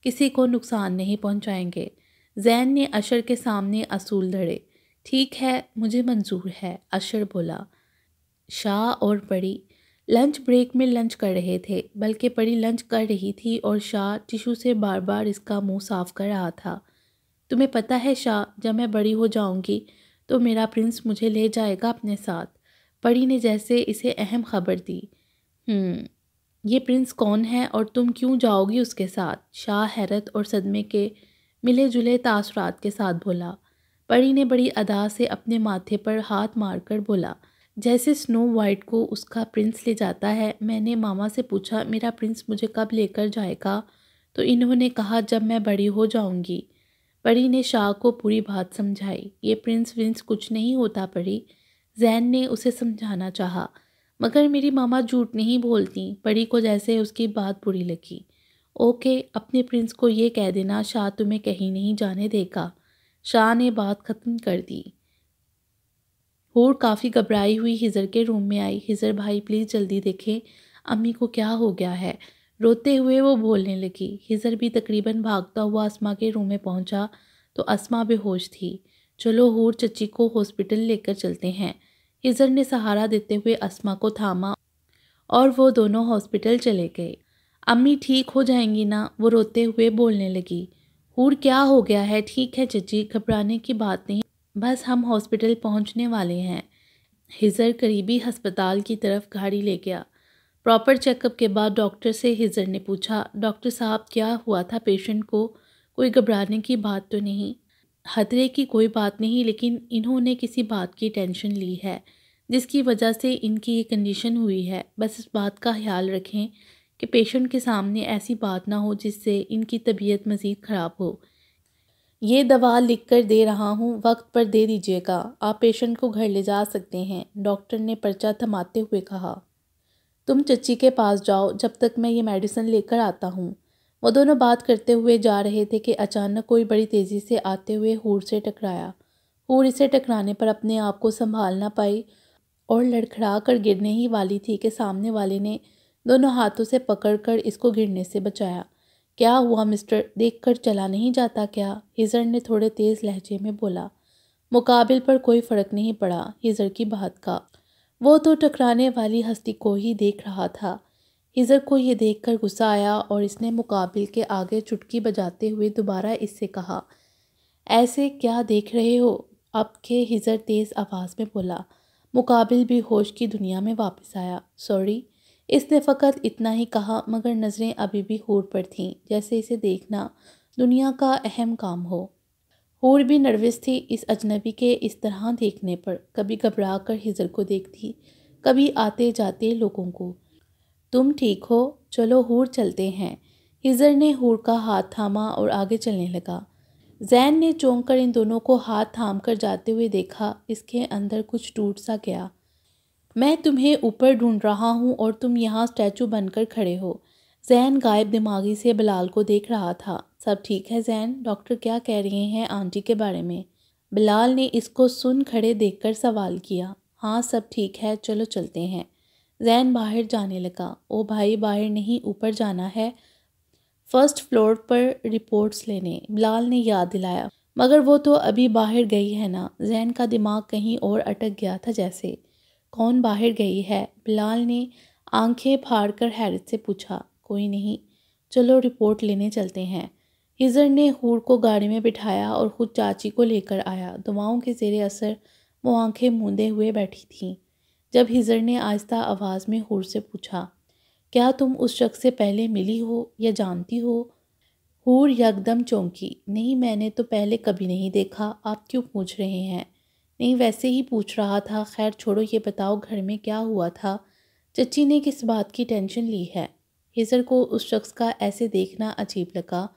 किसी को नुकसान नहीं पहुंचाएंगे जैन ने अशर के सामने असूल धड़े ठीक है मुझे मंजूर है अशर बोला शाह और पड़ी लंच ब्रेक में लंच कर रहे थे बल्कि पड़ी लंच कर रही थी और शाह टिशू से बार बार इसका मुंह साफ कर रहा था तुम्हें पता है शाह जब मैं बड़ी हो जाऊंगी तो मेरा प्रिंस मुझे ले जाएगा अपने साथ परी ने जैसे इसे अहम खबर दी हम्म, ये प्रिंस कौन है और तुम क्यों जाओगी उसके साथ शाह हैरत और सदमे के मिले जुले तासरात के साथ बोला परी ने बड़ी अदा से अपने माथे पर हाथ मारकर बोला जैसे स्नो वाइट को उसका प्रिंस ले जाता है मैंने मामा से पूछा मेरा प्रिंस मुझे कब लेकर जाएगा तो इन्होंने कहा जब मैं बड़ी हो जाऊंगी परी ने शाह को पूरी बात समझाई ये प्रिंस विंस कुछ नहीं होता परी जैन ने उसे समझाना चाहा मगर मेरी मामा झूठ नहीं बोलती परी को जैसे उसकी बात बुरी लगी ओके अपने प्रिंस को ये कह देना शाह तुम्हें कहीं नहीं जाने देगा शाह ने बात ख़त्म कर दी हूर काफ़ी घबराई हुई हिजर के रूम में आई हिजर भाई प्लीज़ जल्दी देखें अम्मी को क्या हो गया है रोते हुए वो बोलने लगी हिजर भी तकरीबन भागता हुआ आसमा के रूम में पहुंचा तो आसमा बेहोश थी चलो हूर चची को हॉस्पिटल लेकर चलते हैं हिजर ने सहारा देते हुए आसमा को थामा और वो दोनों हॉस्पिटल चले गए अम्मी ठीक हो जाएंगी ना वो रोते हुए बोलने लगी हूर क्या हो गया है ठीक है चची घबराने की बात नहीं बस हम हॉस्पिटल पहुंचने वाले हैं हिजर करीबी अस्पताल की तरफ गाड़ी ले गया प्रॉपर चेकअप के बाद डॉक्टर से हिजर ने पूछा डॉक्टर साहब क्या हुआ था पेशेंट को कोई घबराने की बात तो नहीं खतरे की कोई बात नहीं लेकिन इन्होंने किसी बात की टेंशन ली है जिसकी वजह से इनकी ये कंडीशन हुई है बस इस बात का ख्याल रखें कि पेशेंट के सामने ऐसी बात ना हो जिससे इनकी तबीयत मज़ीद ख़राब हो ये दवा लिख कर दे रहा हूँ वक्त पर दे दीजिएगा आप पेशेंट को घर ले जा सकते हैं डॉक्टर ने पर्चा थमाते हुए कहा तुम चच्ची के पास जाओ जब तक मैं ये मेडिसिन लेकर आता हूँ वो दोनों बात करते हुए जा रहे थे कि अचानक कोई बड़ी तेज़ी से आते हुए हूर से टकराया हूर इसे टकराने पर अपने आप को संभाल ना पाई और लड़खड़ा कर गिरने ही वाली थी कि सामने वाले ने दोनों हाथों से पकड़कर इसको गिरने से बचाया क्या हुआ मिस्टर देखकर चला नहीं जाता क्या हिजर ने थोड़े तेज़ लहजे में बोला मुकाबिल पर कोई फ़र्क नहीं पड़ा हिजर की बात का वो तो टकराने वाली हस्ती को ही देख रहा था हिजर को ये देखकर गुस्सा आया और इसने मुकाबिल के आगे चुटकी बजाते हुए दोबारा इससे कहा ऐसे क्या देख रहे हो अब के हिजर तेज़ आवाज़ में बोला मुकाबिल भी होश की दुनिया में वापस आया सॉरी इसने फ़कत इतना ही कहा मगर नज़रें अभी भी हूर पर थीं जैसे इसे देखना दुनिया का अहम काम हो और भी नर्वस थी इस अजनबी के इस तरह देखने पर कभी घबरा कर हिजर को देखती कभी आते जाते लोगों को तुम ठीक हो चलो हूर चलते हैं हिजर ने हूर का हाथ थामा और आगे चलने लगा जैन ने चौंक कर इन दोनों को हाथ थाम कर जाते हुए देखा इसके अंदर कुछ टूट सा गया मैं तुम्हें ऊपर ढूंढ रहा हूँ और तुम यहाँ स्टैचू बनकर खड़े हो जैन गायब दिमागी से बलाल को देख रहा था सब ठीक है जैन डॉक्टर क्या कह रहे हैं आंटी के बारे में बिलाल ने इसको सुन खड़े देखकर सवाल किया हाँ सब ठीक है चलो चलते हैं जैन बाहर जाने लगा ओ भाई बाहर नहीं ऊपर जाना है फर्स्ट फ्लोर पर रिपोर्ट्स लेने बिलाल ने याद दिलाया मगर वो तो अभी बाहर गई है ना जैन का दिमाग कहीं और अटक गया था जैसे कौन बाहर गई है बिलाल ने आंखें फाड़ कर हैरत से पूछा कोई नहीं चलो रिपोर्ट लेने चलते हैं इज़र ने हूर को गाड़ी में बिठाया और ख़ुद चाची को लेकर आया दुआओं के जेर असर वो आंखें मूंदे हुए बैठी थीं जब हिजर ने आहिस्ता आवाज़ में हूर से पूछा क्या तुम उस शख्स से पहले मिली हो या जानती हो हूर यकदम चौंकी नहीं मैंने तो पहले कभी नहीं देखा आप क्यों पूछ रहे हैं नहीं वैसे ही पूछ रहा था खैर छोड़ो ये बताओ घर में क्या हुआ था चची ने किस बात की टेंशन ली है हिजर को उस शख्स का ऐसे देखना अजीब लगा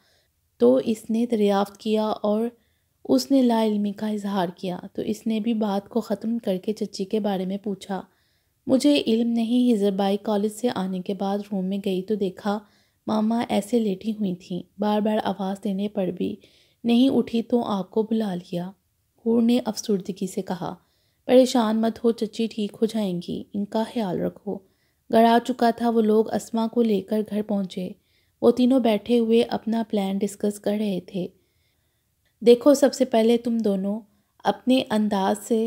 तो इसने दरियाफ़्त किया और उसने लाइलमी का इजहार किया तो इसने भी बात को ख़त्म करके चच्ची के बारे में पूछा मुझे इल्म नहीं हिजरबाई कॉलेज से आने के बाद रूम में गई तो देखा मामा ऐसे लेटी हुई थी बार बार आवाज़ देने पर भी नहीं उठी तो आपको बुला लिया हूर ने अफसरदगी से कहा परेशान मत हो चच्ची ठीक हो जाएंगी इनका ख्याल रखो घर आ चुका था वो लोग असमा को लेकर घर पहुँचे वो तीनों बैठे हुए अपना प्लान डिस्कस कर रहे थे देखो सबसे पहले तुम दोनों अपने अंदाज से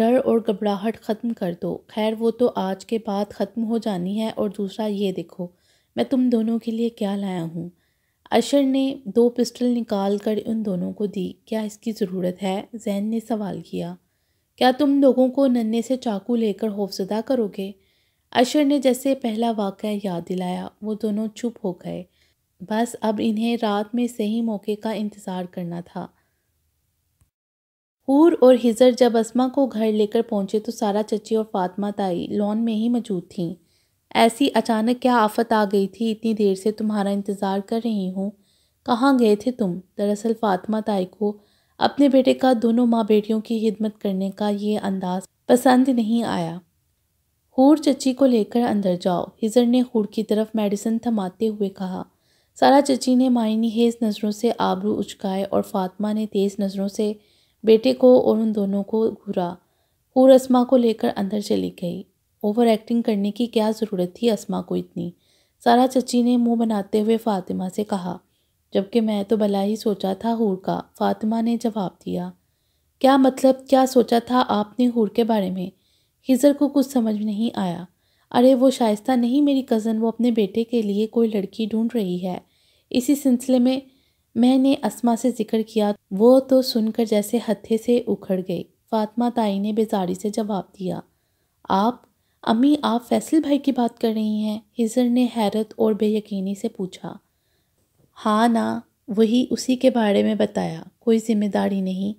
डर और घबराहट ख़त्म कर दो खैर वो तो आज के बाद ख़त्म हो जानी है और दूसरा ये देखो मैं तुम दोनों के लिए क्या लाया हूँ अशर ने दो पिस्टल निकाल कर उन दोनों को दी क्या इसकी ज़रूरत है जैन ने सवाल किया क्या तुम लोगों को नन्हे से चाकू लेकर हौफज़दा करोगे अशर ने जैसे पहला वाक़ याद दिलाया वो दोनों चुप हो गए बस अब इन्हें रात में सही मौके का इंतज़ार करना था हूर और हिजर जब असमा को घर लेकर पहुंचे तो सारा चची और फातिमा ताई लॉन में ही मौजूद थीं ऐसी अचानक क्या आफत आ गई थी इतनी देर से तुम्हारा इंतज़ार कर रही हूँ कहाँ गए थे तुम दरअसल फातिमा ताई को अपने बेटे का दोनों माँ बेटियों की हिदमत करने का ये अंदाज़ पसंद नहीं आया हूर चची को लेकर अंदर जाओ हिजर ने हूर की तरफ मेडिसिन थमाते हुए कहा सारा चची ने मायनी हेज नज़रों से आबरू उचकाए और फातिमा ने तेज़ नज़रों से बेटे को और उन दोनों को घूरा हूर असमा को लेकर अंदर चली गई ओवर एक्टिंग करने की क्या ज़रूरत थी असमा को इतनी सारा चची ने मुंह बनाते हुए फ़ातिमा से कहा जबकि मैं तो भला ही सोचा था हूर का फ़ातिमा ने जवाब दिया क्या मतलब क्या सोचा था आपने हूर के बारे में खिजर को कुछ समझ नहीं आया अरे वो शाइस्ता नहीं मेरी कज़न वो अपने बेटे के लिए कोई लड़की ढूंढ रही है इसी सिलसिले में मैंने असमा से जिक्र किया वो तो सुनकर जैसे हथे से उखड़ गई फातमा ताई ने बेजारी से जवाब दिया आप अम्मी आप फैसल भाई की बात कर रही हैं हिजर ने हैरत और बेयकीनी से पूछा हाँ ना वही उसी के बारे में बताया कोई जिम्मेदारी नहीं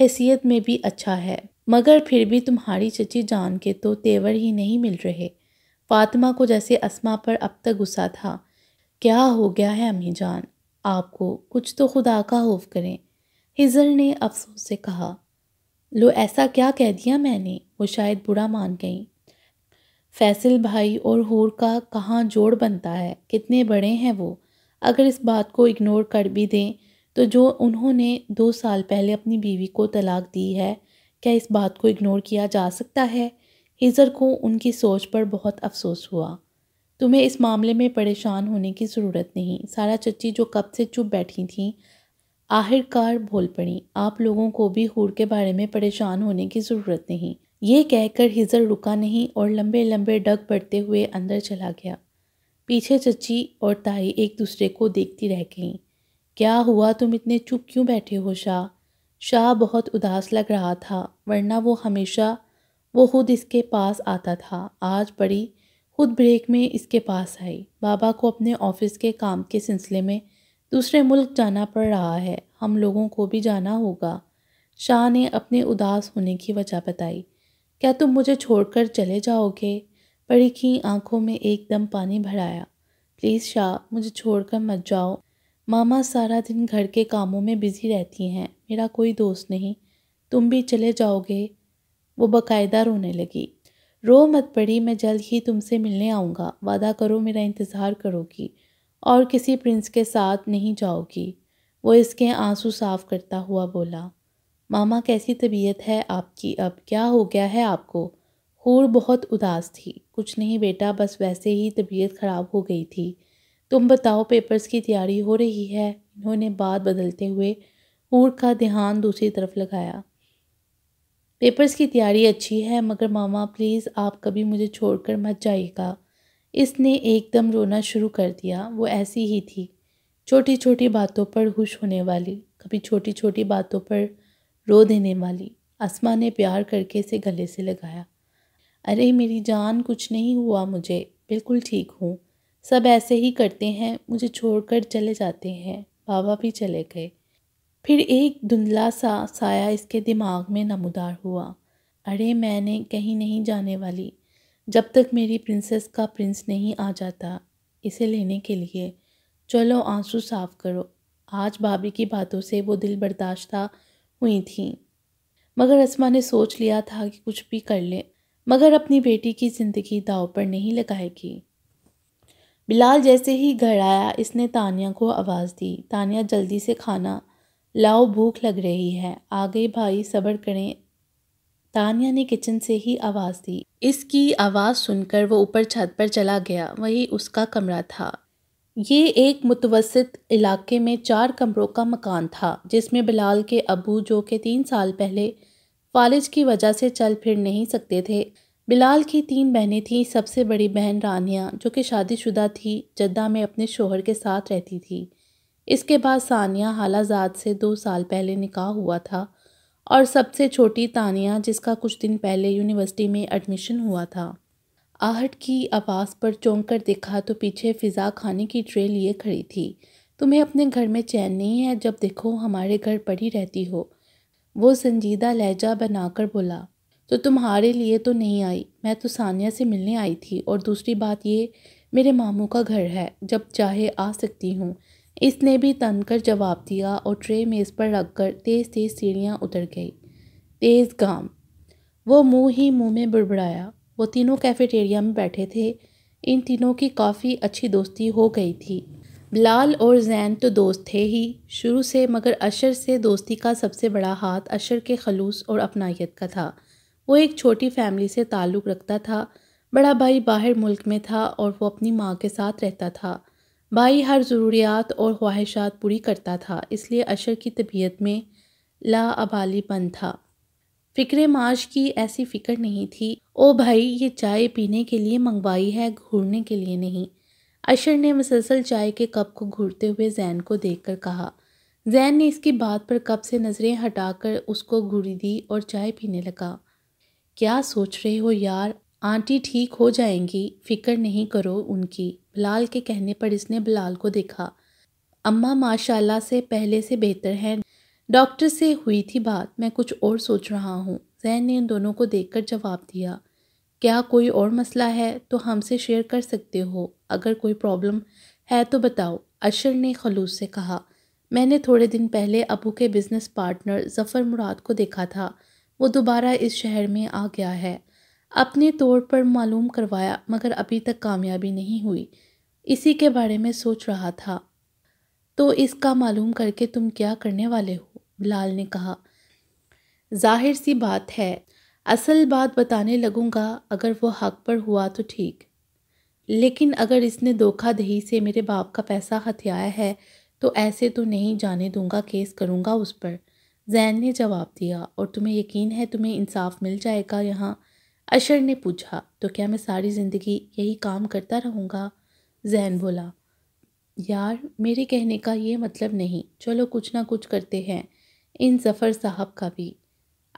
हैसियत में भी अच्छा है मगर फिर भी तुम्हारी चची जान के तो तेवर ही नहीं मिल रहे फातिमा को जैसे असमा पर अब तक गुस्सा था क्या हो गया है अम्मी जान आपको कुछ तो खुदा का होफ करें हिजर ने अफसोस से कहा लो ऐसा क्या कह दिया मैंने वो शायद बुरा मान गई फैसल भाई और हूर का कहाँ जोड़ बनता है कितने बड़े हैं वो अगर इस बात को इग्नोर कर भी दें तो जो उन्होंने दो साल पहले अपनी बीवी को तलाक दी है क्या इस बात को इग्नोर किया जा सकता है हिजर को उनकी सोच पर बहुत अफसोस हुआ तुम्हें इस मामले में परेशान होने की ज़रूरत नहीं सारा चच्ची जो कब से चुप बैठी थी आखिरकार बोल पड़ी आप लोगों को भी हूर के बारे में परेशान होने की ज़रूरत नहीं ये कहकर हिजर रुका नहीं और लंबे लंबे डग पड़ते हुए अंदर चला गया पीछे चच्ची और ताई एक दूसरे को देखती रह गई क्या हुआ तुम इतने चुप क्यों बैठे हो शाह शाह बहुत उदास लग रहा था वरना वो हमेशा वो खुद इसके पास आता था आज बड़ी खुद ब्रेक में इसके पास आई बाबा को अपने ऑफिस के काम के सिलसिले में दूसरे मुल्क जाना पड़ रहा है हम लोगों को भी जाना होगा शाह ने अपने उदास होने की वजह बताई क्या तुम मुझे छोड़कर चले जाओगे बड़ी की आंखों में एकदम पानी भराया प्लीज़ शाह मुझे छोड़कर मत जाओ मामा सारा दिन घर के कामों में बिज़ी रहती हैं मेरा कोई दोस्त नहीं तुम भी चले जाओगे वो बाकायदा रोने लगी रो मत पड़ी मैं जल्द ही तुमसे मिलने आऊँगा वादा करो मेरा इंतज़ार करोगी और किसी प्रिंस के साथ नहीं जाओगी वो इसके आंसू साफ करता हुआ बोला मामा कैसी तबीयत है आपकी अब क्या हो गया है आपको हूर बहुत उदास थी कुछ नहीं बेटा बस वैसे ही तबीयत ख़राब हो गई थी तुम बताओ पेपर्स की तैयारी हो रही है इन्होंने बात बदलते हुए हूर का ध्यान दूसरी तरफ लगाया पेपर्स की तैयारी अच्छी है मगर मामा प्लीज़ आप कभी मुझे छोड़कर मत जाइएगा इसने एकदम रोना शुरू कर दिया वो ऐसी ही थी छोटी छोटी बातों पर खुश होने वाली कभी छोटी छोटी बातों पर रो देने वाली आसमा ने प्यार करके इसे गले से लगाया अरे मेरी जान कुछ नहीं हुआ मुझे बिल्कुल ठीक हूँ सब ऐसे ही करते हैं मुझे छोड़कर चले जाते हैं बाबा भी चले गए फिर एक धुंधला सा साया इसके दिमाग में नमदार हुआ अरे मैंने कहीं नहीं जाने वाली जब तक मेरी प्रिंसेस का प्रिंस नहीं आ जाता इसे लेने के लिए चलो आंसू साफ करो आज भाभी की बातों से वो दिल बर्दाश्ता हुई थी मगर रस्मा ने सोच लिया था कि कुछ भी कर ले मगर अपनी बेटी की ज़िंदगी दाव पर नहीं लगाएगी बिलाल जैसे ही घर आया इसने तानिया को आवाज़ दी तानिया जल्दी से खाना लाओ भूख लग रही है आ गए भाई सबर करें तानिया ने किचन से ही आवाज़ दी इसकी आवाज़ सुनकर वो ऊपर छत पर चला गया वही उसका कमरा था ये एक मुतवसत इलाके में चार कमरों का मकान था जिसमें बिलाल के अबू जो कि तीन साल पहले कॉलेज की वजह से चल फिर नहीं सकते थे बिलाल की तीन बहनें थीं सबसे बड़ी बहन रानिया जो कि शादीशुदा थी जद्दा में अपने शोहर के साथ रहती थी इसके बाद सानिया हालाजाद से दो साल पहले निकाह हुआ था और सबसे छोटी तानिया जिसका कुछ दिन पहले यूनिवर्सिटी में एडमिशन हुआ था आहट की आवाज़ पर चौंक कर देखा तो पीछे फ़िज़ा खाने की ट्रे लिए खड़ी थी तुम्हें अपने घर में चैन नहीं है जब देखो हमारे घर पड़ी रहती हो वो संजीदा लहजा बनाकर बोला तो तुम्हारे लिए तो नहीं आई मैं तो सानिया से मिलने आई थी और दूसरी बात ये मेरे मामू का घर है जब चाहे आ सकती हूँ इसने भी तनकर जवाब दिया और ट्रे में इस पर रखकर तेज़ तेज़ सीढ़ियाँ उतर गई तेज़ गाम वो मुंह ही मुंह में बुड़बड़ाया वो तीनों कैफेटेरिया में बैठे थे इन तीनों की काफ़ी अच्छी दोस्ती हो गई थी बिलाल और जैन तो दोस्त थे ही शुरू से मगर अशर से दोस्ती का सबसे बड़ा हाथ अशर के खलूस और अपनाइत का था वो एक छोटी फैमिली से ताल्लुक़ रखता था बड़ा भाई बाहर मुल्क में था और वो अपनी माँ के साथ रहता था भाई हर ज़रूरियात और ख्वाहिशात पूरी करता था इसलिए अशर की तबीयत में लाअबालीपन था फ़िक्र माश की ऐसी फ़िक्र नहीं थी ओ भाई ये चाय पीने के लिए मंगवाई है घूरने के लिए नहीं अशर ने मुसलसल चाय के कप को घूरते हुए जैन को देखकर कहा जैन ने इसकी बात पर कप से नज़रें हटाकर उसको घूरी दी और चाय पीने लगा क्या सोच रहे हो यार आंटी ठीक हो जाएंगी फ़िक्र नहीं करो उनकी लाल के कहने पर इसने बिलाल को देखा अम्मा माशाल्लाह से पहले से बेहतर हैं डॉक्टर से हुई थी बात मैं कुछ और सोच रहा हूँ जैन ने इन दोनों को देखकर जवाब दिया क्या कोई और मसला है तो हमसे शेयर कर सकते हो अगर कोई प्रॉब्लम है तो बताओ अशर ने खलूस से कहा मैंने थोड़े दिन पहले अबू के बिज़नेस पार्टनर ज़फ़र मुराद को देखा था वो दोबारा इस शहर में आ गया है अपने तौर पर मालूम करवाया मगर अभी तक कामयाबी नहीं हुई इसी के बारे में सोच रहा था तो इसका मालूम करके तुम क्या करने वाले हो बिलाल ने कहा जाहिर सी बात है असल बात बताने लगूंगा अगर वो हक पर हुआ तो ठीक लेकिन अगर इसने धोखा दही से मेरे बाप का पैसा हथियाया है तो ऐसे तो नहीं जाने दूंगा केस करूंगा उस पर जैन ने जवाब दिया और तुम्हें यकीन है तुम्हें इंसाफ मिल जाएगा यहाँ अशर ने पूछा तो क्या मैं सारी ज़िंदगी यही काम करता रहूँगा जैन बोला यार मेरे कहने का ये मतलब नहीं चलो कुछ ना कुछ करते हैं इन जफ़र साहब का भी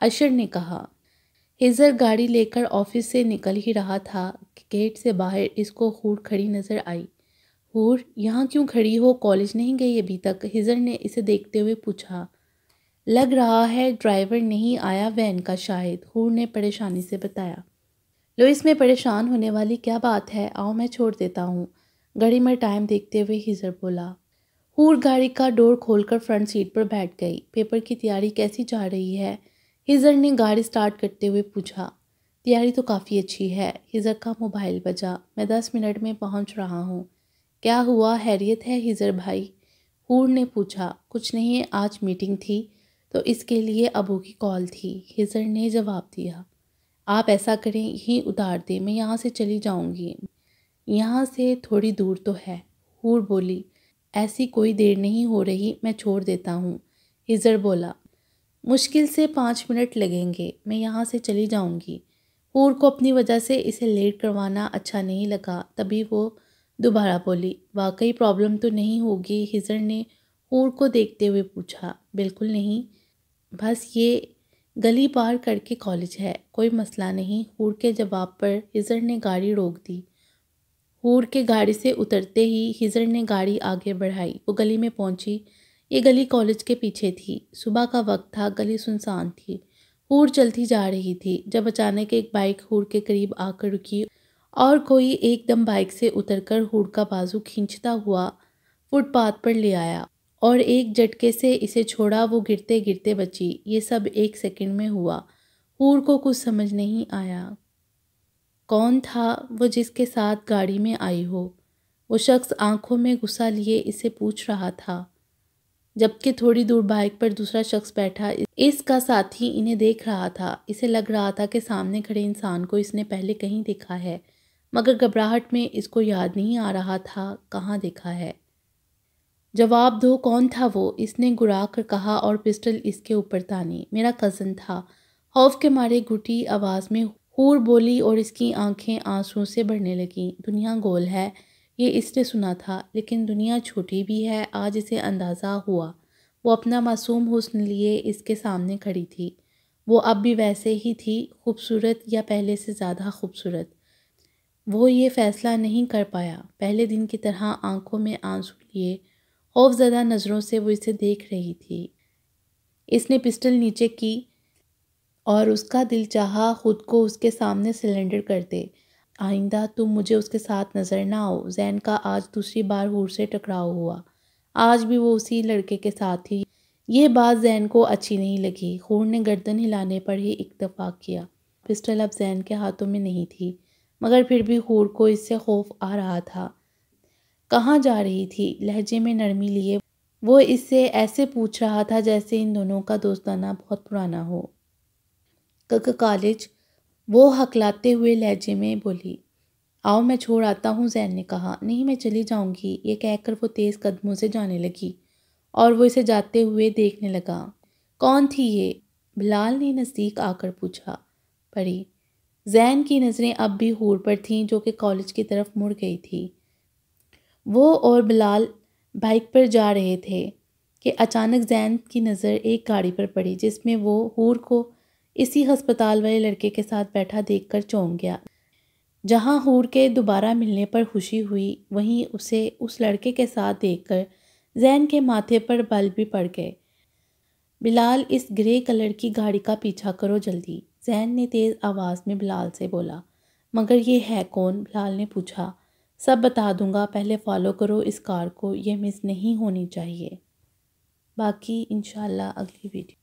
अशर ने कहा हिजर गाड़ी लेकर ऑफिस से निकल ही रहा था कि गेट से बाहर इसको हूर खड़ी नज़र आई हूर यहाँ क्यों खड़ी हो कॉलेज नहीं गई अभी तक हिजर ने इसे देखते हुए पूछा लग रहा है ड्राइवर नहीं आया वैन का शायद हूर ने परेशानी से बताया लो इसमें परेशान होने वाली क्या बात है आओ मैं छोड़ देता हूँ घड़ी में टाइम देखते हुए हिजर बोला हूर गाड़ी का डोर खोलकर फ्रंट सीट पर बैठ गई पेपर की तैयारी कैसी जा रही है हिजर ने गाड़ी स्टार्ट करते हुए पूछा तैयारी तो काफ़ी अच्छी है हिजर का मोबाइल बजा मैं दस मिनट में पहुंच रहा हूँ क्या हुआ हैरियत है हिजर भाई हूर ने पूछा कुछ नहीं है आज मीटिंग थी तो इसके लिए अबू की कॉल थी हिजर ने जवाब दिया आप ऐसा करें ही उतार दें मैं यहाँ से चली जाऊँगी यहाँ से थोड़ी दूर तो है हूर बोली ऐसी कोई देर नहीं हो रही मैं छोड़ देता हूँ हिजर बोला मुश्किल से पाँच मिनट लगेंगे मैं यहाँ से चली जाऊँगी हूर को अपनी वजह से इसे लेट करवाना अच्छा नहीं लगा तभी वो दोबारा बोली वाकई प्रॉब्लम तो नहीं होगी हिजर ने हूर को देखते हुए पूछा बिल्कुल नहीं बस ये गली पार करके कॉलेज है कोई मसला नहीं हूर के जवाब पर हिजर ने गाड़ी रोक दी हूर के गाड़ी से उतरते ही हिजर ने गाड़ी आगे बढ़ाई वो गली में पहुंची ये गली कॉलेज के पीछे थी सुबह का वक्त था गली सुनसान थी हूर चलती जा रही थी जब अचानक एक बाइक हूर के करीब आकर रुकी और कोई एकदम बाइक से उतरकर हूर का बाजू खींचता हुआ फुटपाथ पर ले आया और एक झटके से इसे छोड़ा वो गिरते गिरते बची ये सब एक सेकंड में हुआ हूर को कुछ समझ नहीं आया कौन था वो जिसके साथ गाड़ी में आई हो वो शख्स आंखों में गुस्सा लिए इसे पूछ रहा था जबकि थोड़ी दूर बाइक पर दूसरा शख्स बैठा इसका साथी इन्हें देख रहा था इसे लग रहा था कि सामने खड़े इंसान को इसने पहले कहीं देखा है मगर घबराहट में इसको याद नहीं आ रहा था कहाँ देखा है जवाब दो कौन था वो इसने गुरा कर कहा और पिस्टल इसके ऊपर तानी मेरा कज़न था खौफ के मारे घुटी आवाज़ में हूर बोली और इसकी आंखें आंसुओं से बढ़ने लगीं दुनिया गोल है ये इसने सुना था लेकिन दुनिया छोटी भी है आज इसे अंदाज़ा हुआ वो अपना मासूम हुस्न लिए इसके सामने खड़ी थी वो अब भी वैसे ही थी खूबसूरत या पहले से ज़्यादा खूबसूरत वो ये फ़ैसला नहीं कर पाया पहले दिन की तरह आंखों में आंसू लिए खौफजदा नज़रों से वो इसे देख रही थी इसने पिस्टल नीचे की और उसका दिल चाहा ख़ुद को उसके सामने सिलेंडर कर दे आइंदा तुम मुझे उसके साथ नज़र ना आओ जैन का आज दूसरी बार हूर से टकराव हुआ आज भी वो उसी लड़के के साथ थी यह बात जैन को अच्छी नहीं लगी खूर ने गर्दन हिलाने पर ही इतफाक़ किया पिस्टल अब जैन के हाथों में नहीं थी मगर फिर भी खूर को इससे खौफ आ रहा था कहाँ जा रही थी लहजे में नरमी लिए वो इससे ऐसे पूछ रहा था जैसे इन दोनों का दोस्ताना बहुत पुराना हो कक कॉलेज वो हकलाते हुए लहजे में बोली आओ मैं छोड़ आता हूँ जैन ने कहा नहीं मैं चली जाऊँगी ये कहकर वो तेज़ कदमों से जाने लगी और वो इसे जाते हुए देखने लगा कौन थी ये बिलाल ने नज़दीक आकर पूछा पड़ी जैन की नज़रें अब भी हूर पर थीं जो कि कॉलेज की तरफ मुड़ गई थी वो और बिलाल बाइक पर जा रहे थे कि अचानक जैन की नज़र एक गाड़ी पर पड़ी जिसमें वो हूर को इसी अस्पताल वाले लड़के के साथ बैठा देखकर चौंक गया जहां हूर के दोबारा मिलने पर खुशी हुई वहीं उसे उस लड़के के साथ देखकर जैन के माथे पर बल भी पड़ गए बिलाल इस ग्रे कलर की गाड़ी का पीछा करो जल्दी जैन ने तेज़ आवाज़ में बिलाल से बोला मगर ये है कौन बिलाल ने पूछा सब बता दूंगा पहले फॉलो करो इस कार को ये मिस नहीं होनी चाहिए बाकी इन अगली वीडियो